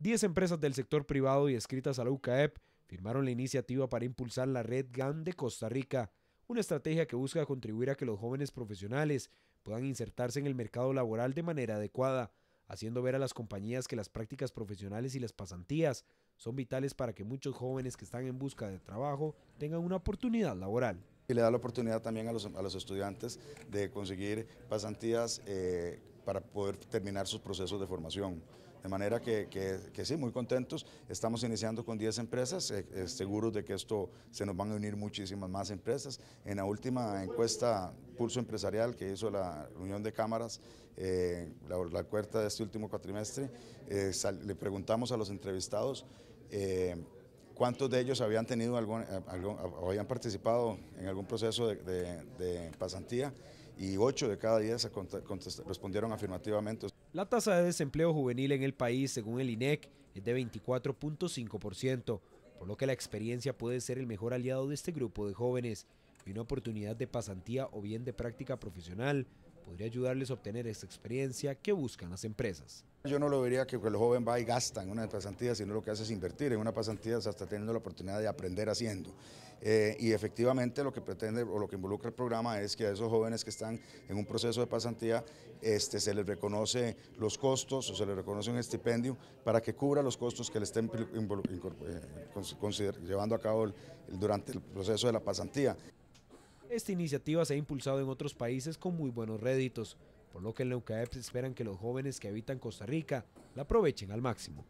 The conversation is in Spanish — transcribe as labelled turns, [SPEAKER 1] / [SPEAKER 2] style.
[SPEAKER 1] Diez empresas del sector privado y escritas a la UCAEP firmaron la iniciativa para impulsar la red GAN de Costa Rica, una estrategia que busca contribuir a que los jóvenes profesionales puedan insertarse en el mercado laboral de manera adecuada, haciendo ver a las compañías que las prácticas profesionales y las pasantías son vitales para que muchos jóvenes que están en busca de trabajo tengan una oportunidad laboral
[SPEAKER 2] y le da la oportunidad también a los, estudiantes de conseguir pasantías eh, para poder terminar sus procesos de formación. De manera que, sí, muy contentos. Estamos iniciando con 10 empresas, eh, eh, seguros de que esto se nos van a unir muchísimas más empresas. En la última encuesta Pulso Empresarial que hizo la Unión de cámaras, eh, la, cuarta de este último cuatrimestre, le preguntamos a los entrevistados cuántos de ellos habían tenido algún, habían participado en algún proceso de pasantía y 8 de cada 10 respondieron afirmativamente.
[SPEAKER 1] La tasa de desempleo juvenil en el país, según el INEC, es de 24.5%, por lo que la experiencia puede ser el mejor aliado de este grupo de jóvenes y una oportunidad de pasantía o bien de práctica profesional podría ayudarles a obtener esa experiencia que buscan las empresas.
[SPEAKER 2] Yo no lo vería que el joven va y gasta en una pasantía, sino lo que hace es invertir. En una pasantía hasta teniendo la oportunidad de aprender haciendo. Eh, y efectivamente lo que pretende o lo que involucra el programa es que a esos jóvenes que están en un proceso de pasantía este, se les reconoce los costos o se les reconoce un estipendio para que cubra los costos que le estén eh, llevando a cabo durante el proceso de la pasantía.
[SPEAKER 1] Esta iniciativa se ha impulsado en otros países con muy buenos réditos, por lo que en UCAE esperan que los jóvenes que habitan Costa Rica la aprovechen al máximo.